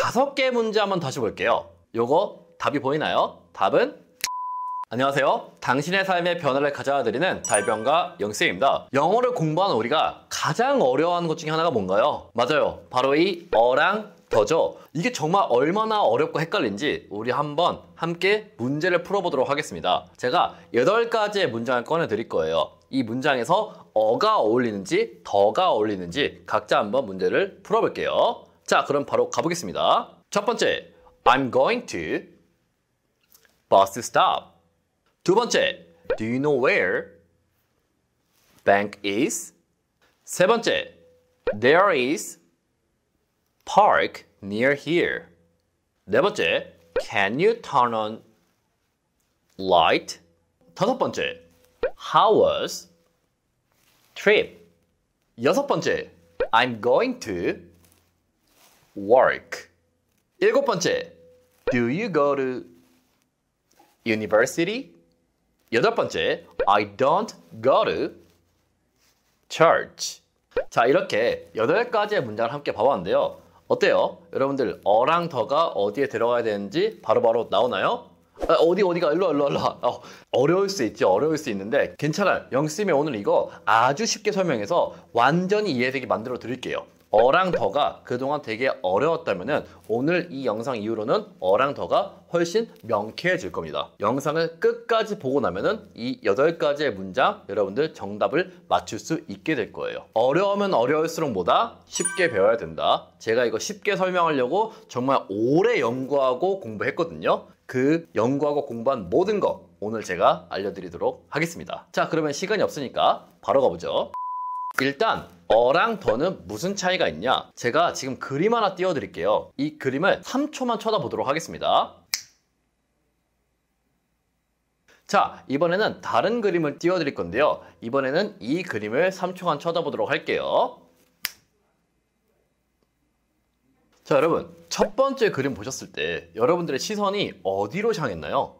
다섯 개 문제 한번 다시 볼게요. 요거 답이 보이나요? 답은 안녕하세요. 당신의 삶의 변화를 가져다 드리는 달병과 영쌤입니다. 영어를 공부하는 우리가 가장 어려워하는 것 중에 하나가 뭔가요? 맞아요. 바로 이 어랑 더죠. 이게 정말 얼마나 어렵고 헷갈린지 우리 한번 함께 문제를 풀어보도록 하겠습니다. 제가 8가지의 문장을 꺼내드릴 거예요. 이 문장에서 어가 어울리는지 더가 어울리는지 각자 한번 문제를 풀어볼게요. 자, 그럼 바로 가보겠습니다. 첫 번째, I'm going to bus stop. 두 번째, Do you know where bank is? 세 번째, There is park near here. 네 번째, Can you turn on light? 다섯 번째, How was trip? 여섯 번째, I'm going to work? 일곱 번째, do you go to university? 여덟 번째, I don't go to church. 자, 이렇게 여덟 가지의 문장을 함께 봐봤는데요. 어때요? 여러분들, 어랑 더가 어디에 들어가야 되는지 바로바로 바로 나오나요? 아, 어디 어디가 일로 일로 일로 어, 어려울 수 있지 어려울 수 있는데 괜찮아요 영쌤이 오늘 이거 아주 쉽게 설명해서 완전히 이해되게 만들어 드릴게요 어랑 더가 그동안 되게 어려웠다면 오늘 이 영상 이후로는 어랑 더가 훨씬 명쾌해질 겁니다. 영상을 끝까지 보고 나면 이 8가지의 문장 여러분들 정답을 맞출 수 있게 될 거예요. 어려우면 어려울수록 뭐다? 쉽게 배워야 된다. 제가 이거 쉽게 설명하려고 정말 오래 연구하고 공부했거든요. 그 연구하고 공부한 모든 거 오늘 제가 알려드리도록 하겠습니다. 자 그러면 시간이 없으니까 바로 가보죠. 일단 어랑 더는 무슨 차이가 있냐 제가 지금 그림 하나 띄워드릴게요 이 그림을 3초만 쳐다보도록 하겠습니다 자 이번에는 다른 그림을 띄워드릴 건데요 이번에는 이 그림을 3초간 쳐다보도록 할게요 자 여러분 첫 번째 그림 보셨을 때 여러분들의 시선이 어디로 향했나요?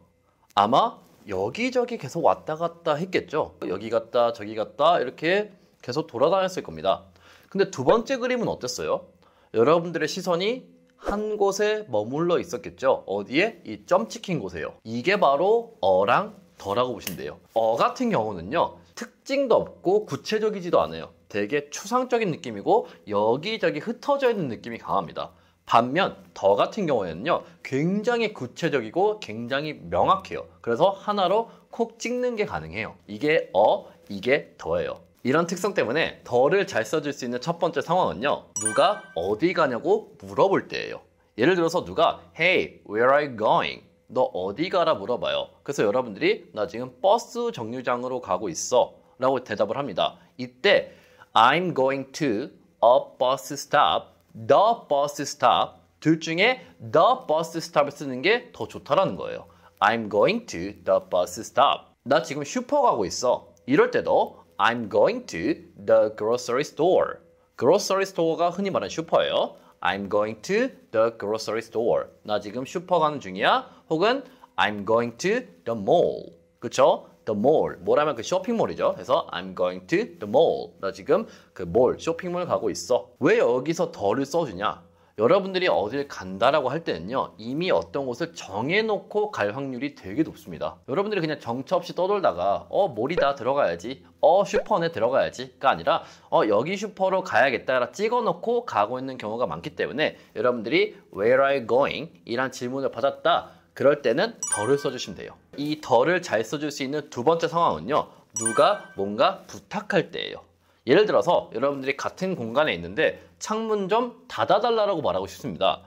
아마 여기저기 계속 왔다 갔다 했겠죠 여기 갔다 저기 갔다 이렇게 계속 돌아다녔을 겁니다. 근데 두 번째 그림은 어땠어요? 여러분들의 시선이 한 곳에 머물러 있었겠죠. 어디에? 이 점 찍힌 곳에요. 이게 바로 어랑 더라고 보시면 돼요. 어 같은 경우는요. 특징도 없고 구체적이지도 않아요. 되게 추상적인 느낌이고 여기저기 흩어져 있는 느낌이 강합니다. 반면 더 같은 경우에는요. 굉장히 구체적이고 굉장히 명확해요. 그래서 하나로 콕 찍는 게 가능해요. 이게 어, 이게 더예요. 이런 특성 때문에 덜을 잘 써줄 수 있는 첫 번째 상황은요. 누가 어디 가냐고 물어볼 때예요. 예를 들어서 누가 Hey, where are you going? 너 어디 가라 물어봐요. 그래서 여러분들이 나 지금 버스 정류장으로 가고 있어 라고 대답을 합니다. 이때 I'm going to a bus stop, the bus stop 둘 중에 the bus stop을 쓰는 게 더 좋다라는 거예요. I'm going to the bus stop. 나 지금 슈퍼 가고 있어. 이럴 때도 I'm going to the grocery store. grocery store가 흔히 말하는 슈퍼예요. I'm going to the grocery store. 나 지금 슈퍼 가는 중이야. 혹은 I'm going to the mall. 그쵸? the mall. 뭐라면 그 쇼핑몰이죠. 그래서 I'm going to the mall. 나 지금 그 몰, 쇼핑몰 가고 있어. 왜 여기서 더를 써주냐? 여러분들이 어딜 간다라고 할 때는요 이미 어떤 곳을 정해놓고 갈 확률이 되게 높습니다 여러분들이 그냥 정처 없이 떠돌다가 어 몰이다 들어가야지 어 슈퍼네 들어가야지가 아니라 어 여기 슈퍼로 가야겠다라 찍어놓고 가고 있는 경우가 많기 때문에 여러분들이 where are you going? 이란 질문을 받았다 그럴 때는 덜을 써주시면 돼요 이 덜을 잘 써줄 수 있는 두 번째 상황은요 누가 뭔가 부탁할 때예요 예를 들어서 여러분들이 같은 공간에 있는데 창문 좀 닫아달라고 말하고 싶습니다.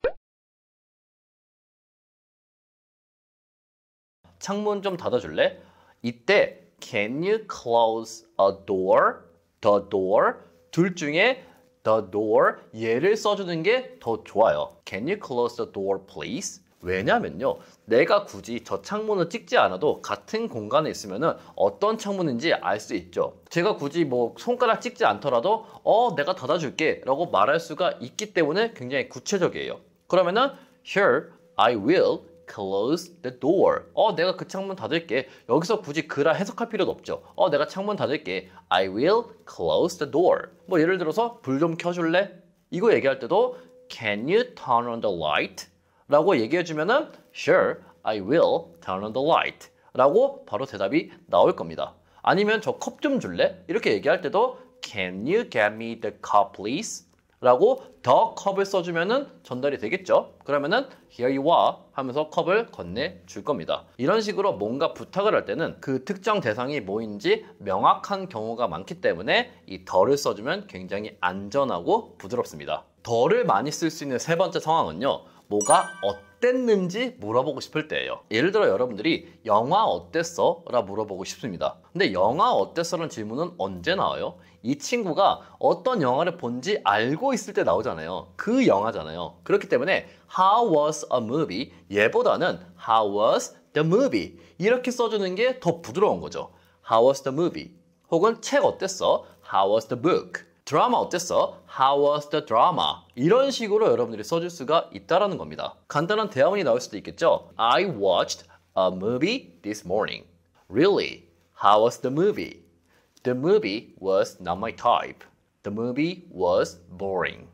창문 좀 닫아줄래? 이때 Can you close a door? The door? 둘 중에 the door 얘를 써주는 게 더 좋아요. Can you close the door, please? 왜냐면요. 내가 굳이 저 창문을 찍지 않아도 같은 공간에 있으면 어떤 창문인지 알 수 있죠. 제가 굳이 뭐 손가락 찍지 않더라도 어, 내가 닫아줄게 라고 말할 수가 있기 때문에 굉장히 구체적이에요. 그러면은 here I will close the door. 어, 내가 그 창문 닫을게. 여기서 굳이 그라 해석할 필요도 없죠. 어, 내가 창문 닫을게. I will close the door. 뭐 예를 들어서 불 좀 켜줄래? 이거 얘기할 때도 Can you turn on the light? 라고 얘기해주면은 Sure, I will turn on the light 라고 바로 대답이 나올 겁니다. 아니면 저 컵 좀 줄래? 이렇게 얘기할 때도 Can you get me the cup please? 라고 더 컵을 써주면은 전달이 되겠죠. 그러면은 here you are 하면서 컵을 건네줄 겁니다. 이런 식으로 뭔가 부탁을 할 때는 그 특정 대상이 뭐인지 명확한 경우가 많기 때문에 이 더를 써주면 굉장히 안전하고 부드럽습니다. 더를 많이 쓸 수 있는 세 번째 상황은요. 뭐가 어땠는지 물어보고 싶을 때예요. 예를 들어 여러분들이 영화 어땠어? 라 물어보고 싶습니다. 근데 영화 어땠어라는 질문은 언제 나와요? 이 친구가 어떤 영화를 본지 알고 있을 때 나오잖아요. 그 영화잖아요. 그렇기 때문에 how was a movie 얘보다는 how was the movie 이렇게 써주는 게 더 부드러운 거죠. How was the movie? 혹은 책 어땠어? How was the book? 드라마 어땠어? How was the drama? 이런 식으로 여러분들이 써줄 수가 있다라는 겁니다. 간단한 대화문이 나올 수도 있겠죠. I watched a movie this morning. Really? How was the movie? The movie was not my type. The movie was boring.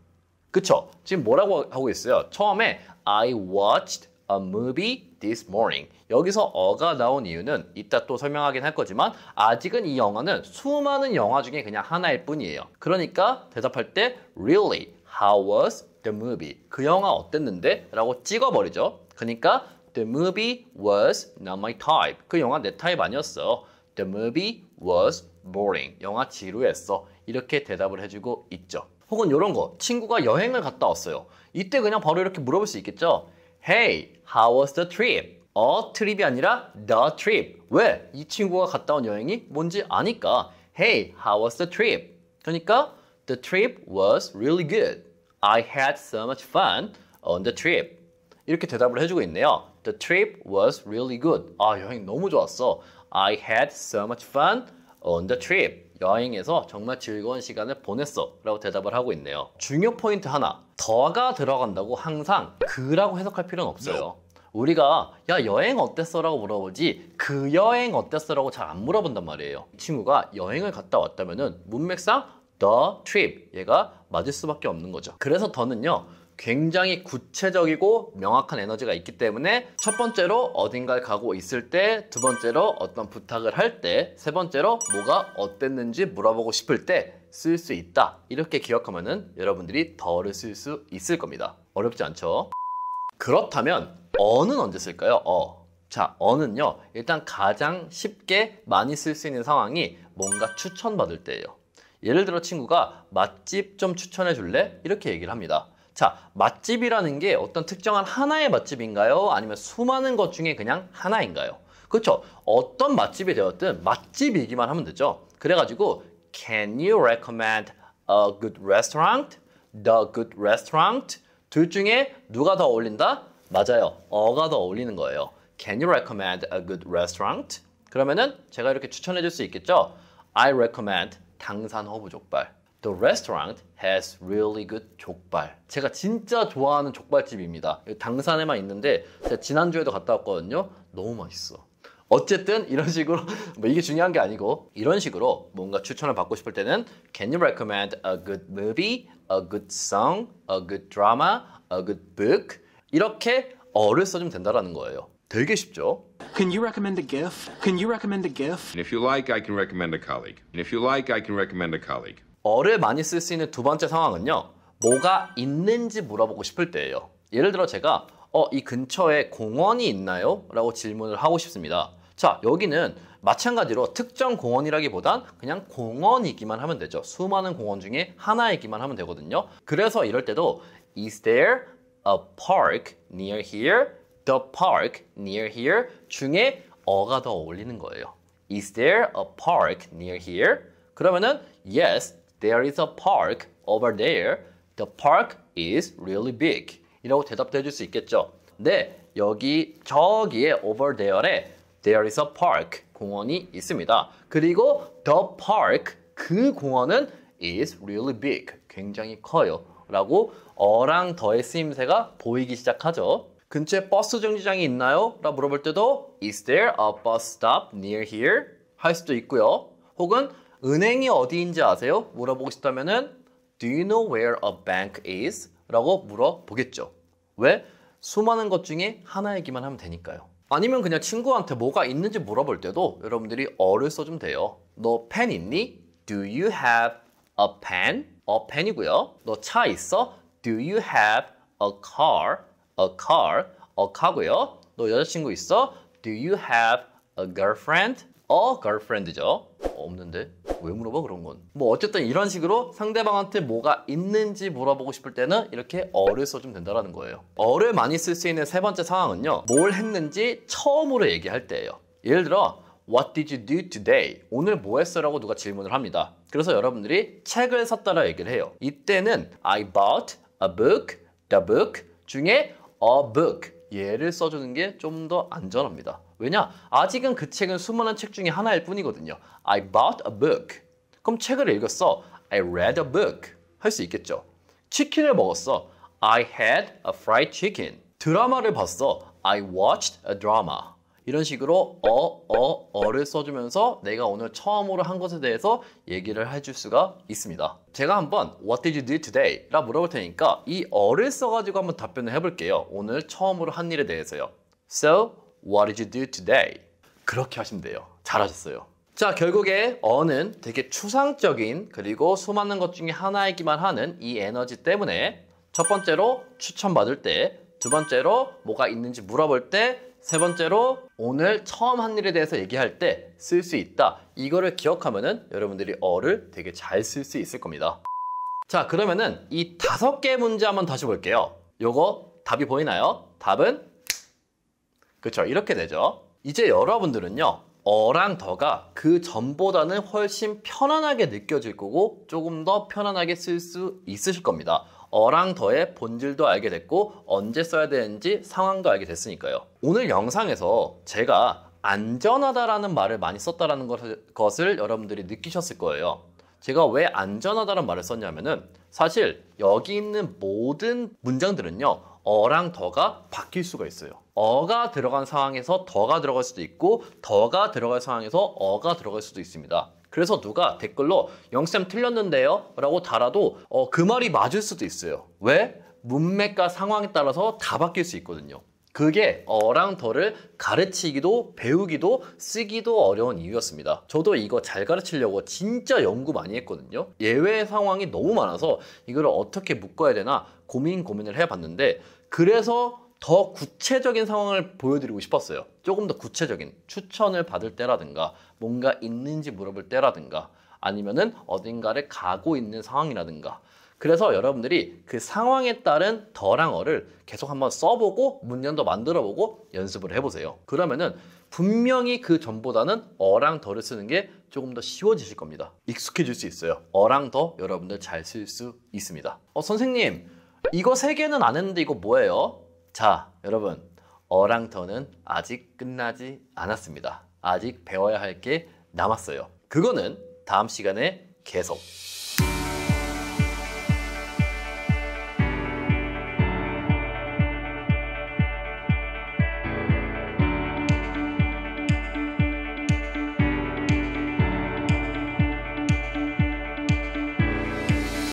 그쵸? 지금 뭐라고 하고 있어요? 처음에 I watched a movie this morning. 여기서 어가 나온 이유는 이따 또 설명하긴 할 거지만 아직은 이 영화는 수많은 영화 중에 그냥 하나일 뿐이에요. 그러니까 대답할 때 really how was the movie? 그 영화 어땠는데? 라고 찍어버리죠. 그러니까 the movie was not my type. 그 영화 내 타입 아니었어. the movie was boring. 영화 지루했어. 이렇게 대답을 해주고 있죠. 혹은 이런 거 친구가 여행을 갔다 왔어요. 이때 그냥 바로 이렇게 물어볼 수 있겠죠. Hey, how was the trip? 어 트립이 아니라 the trip. 왜? 이 친구가 갔다 온 여행이 뭔지 아니까. Hey, how was the trip? 그러니까 the trip was really good. I had so much fun on the trip. 이렇게 대답을 해주고 있네요. The trip was really good. 아, 여행 너무 좋았어. I had so much fun on the trip. 여행에서 정말 즐거운 시간을 보냈어 라고 대답을 하고 있네요 중요 포인트 하나 더가 들어간다고 항상 그라고 해석할 필요는 없어요 네. 우리가 야 여행 어땠어? 라고 물어보지 그 여행 어땠어? 라고 잘 안 물어본단 말이에요 이 친구가 여행을 갔다 왔다면 은 문맥상 the trip 얘가 맞을 수밖에 없는 거죠 그래서 더는요 굉장히 구체적이고 명확한 에너지가 있기 때문에 첫 번째로 어딘가에 가고 있을 때, 두 번째로 어떤 부탁을 할 때, 세 번째로 뭐가 어땠는지 물어보고 싶을 때 쓸 수 있다. 이렇게 기억하면은 여러분들이 덜를쓸 수 있을 겁니다. 어렵지 않죠? 그렇다면 어는 언제 쓸까요? 어. 자, 어는요. 일단 가장 쉽게 많이 쓸 수 있는 상황이 뭔가 추천받을 때예요. 예를 들어 친구가 맛집 좀 추천해 줄래? 이렇게 얘기를 합니다. 자, 맛집이라는 게 어떤 특정한 하나의 맛집인가요? 아니면 수많은 것 중에 그냥 하나인가요? 그렇죠. 어떤 맛집이 되었든 맛집이기만 하면 되죠. 그래가지고 Can you recommend a good restaurant? The good restaurant? 둘 중에 누가 더 어울린다? 맞아요. 어가 더 어울리는 거예요. Can you recommend a good restaurant? 그러면은 제가 이렇게 추천해 줄 수 있겠죠? I recommend 당산 허브족발. The restaurant has really good 족발. 제가 진짜 좋아하는 족발집입니다. 당산에만 있는데 제가 지난주에도 갔다 왔거든요. 너무 맛있어. 어쨌든 이런 식으로 뭐 이게 중요한 게 아니고 이런 식으로 뭔가 추천을 받고 싶을 때는 Can you recommend a good movie, a good song, a good drama, a good book 이렇게 어를 써주면 된다라는 거예요. 되게 쉽죠? Can you recommend a GIF? Can you recommend a GIF? And if you like, I can recommend a colleague. And if you like, I can recommend a colleague. 어를 많이 쓸 수 있는 두 번째 상황은요. 뭐가 있는지 물어보고 싶을 때예요. 예를 들어 제가 어, 이 근처에 공원이 있나요? 라고 질문을 하고 싶습니다. 자, 여기는 마찬가지로 특정 공원이라기보단 그냥 공원이기만 하면 되죠. 수많은 공원 중에 하나이기만 하면 되거든요. 그래서 이럴 때도 Is there a park near here? The park near here 중에 어가 더 어울리는 거예요. Is there a park near here? 그러면은 yes, There is a park over there. The park is really big. 이라고 대답도 해줄 수 있겠죠. 네, 여기 저기에 over there에 there is a park 공원이 있습니다. 그리고 the park 그 공원은 is really big 굉장히 커요. 라고 어랑 더의 쓰임새가 보이기 시작하죠. 근처에 버스 정류장이 있나요? 라 물어볼 때도 Is there a bus stop near here? 할 수도 있고요. 혹은 은행이 어디인지 아세요? 물어보고 싶다면은 Do you know where a bank is? 라고 물어보겠죠. 왜? 수많은 것 중에 하나이기만 하면 되니까요. 아니면 그냥 친구한테 뭐가 있는지 물어볼 때도 여러분들이 어를 써주면 돼요. 너 펜 있니? Do you have a pen? a 어, pen이고요. 너 차 있어? Do you have a car? a car? a 어, car고요. 너 여자친구 있어? Do you have a girlfriend? a 어, girlfriend죠. 없는데? 왜 물어봐 그런 건? 뭐 어쨌든 이런 식으로 상대방한테 뭐가 있는지 물어보고 싶을 때는 이렇게 어를 써주면 된다라는 거예요. 어를 많이 쓸 수 있는 세 번째 상황은요. 뭘 했는지 처음으로 얘기할 때예요. 예를 들어 What did you do today? 오늘 뭐 했어? 라고 누가 질문을 합니다. 그래서 여러분들이 책을 샀다라 얘기를 해요. 이때는 I bought a book, the book 중에 a book 얘를 써주는 게 좀 더 안전합니다. 왜냐? 아직은 그 책은 수많은 책 중에 하나일 뿐이거든요. I bought a book. 그럼 책을 읽었어. I read a book. 할 수 있겠죠. 치킨을 먹었어. I had a fried chicken. 드라마를 봤어. I watched a drama. 이런 식으로 어, 어, 어를 써주면서 내가 오늘 처음으로 한 것에 대해서 얘기를 해줄 수가 있습니다. 제가 한번 What did you do today? 라 물어볼 테니까 이 어를 써가지고 한번 답변을 해볼게요. 오늘 처음으로 한 일에 대해서요. So, What did you do today? 그렇게 하시면 돼요. 잘하셨어요. 자, 결국에 어는 되게 추상적인 그리고 수많은 것 중에 하나이기만 하는 이 에너지 때문에 첫 번째로 추천받을 때, 두 번째로 뭐가 있는지 물어볼 때, 세 번째로 오늘 처음 한 일에 대해서 얘기할 때 쓸 수 있다. 이거를 기억하면은 여러분들이 어를 되게 잘 쓸 수 있을 겁니다. 자, 그러면은 이 다섯 개 문제 한번 다시 볼게요. 요거 답이 보이나요? 답은 그렇죠. 이렇게 되죠. 이제 여러분들은요. 어랑 더가 그 전보다는 훨씬 편안하게 느껴질 거고 조금 더 편안하게 쓸 수 있으실 겁니다. 어랑 더의 본질도 알게 됐고 언제 써야 되는지 상황도 알게 됐으니까요. 오늘 영상에서 제가 안전하다라는 말을 많이 썼다라는 것을, 것을 여러분들이 느끼셨을 거예요. 제가 왜 안전하다는 말을 썼냐면은 사실 여기 있는 모든 문장들은요. 어랑 더가 바뀔 수가 있어요. 어가 들어간 상황에서 더가 들어갈 수도 있고 더가 들어갈 상황에서 어가 들어갈 수도 있습니다. 그래서 누가 댓글로 영쌤 틀렸는데요? 라고 달아도 어, 그 말이 맞을 수도 있어요. 왜? 문맥과 상황에 따라서 다 바뀔 수 있거든요. 그게 어랑 더를 가르치기도 배우기도 쓰기도 어려운 이유였습니다. 저도 이거 잘 가르치려고 진짜 연구 많이 했거든요. 예외 상황이 너무 많아서 이걸 어떻게 묶어야 되나 고민 고민을 해봤는데 그래서 더 구체적인 상황을 보여드리고 싶었어요. 조금 더 구체적인 추천을 받을 때라든가 뭔가 있는지 물어볼 때라든가 아니면은 어딘가를 가고 있는 상황이라든가 그래서 여러분들이 그 상황에 따른 더랑 어를 계속 한번 써보고 문장도 만들어보고 연습을 해보세요. 그러면은 분명히 그 전보다는 어랑 더를 쓰는 게 조금 더 쉬워지실 겁니다. 익숙해질 수 있어요. 어랑 더 여러분들 잘 쓸 수 있습니다. 어, 선생님, 이거 세 개는 안했는데 이거 뭐예요? 자, 여러분. 어랑 터는 아직 끝나지 않았습니다. 아직 배워야 할 게 남았어요. 그거는 다음 시간에 계속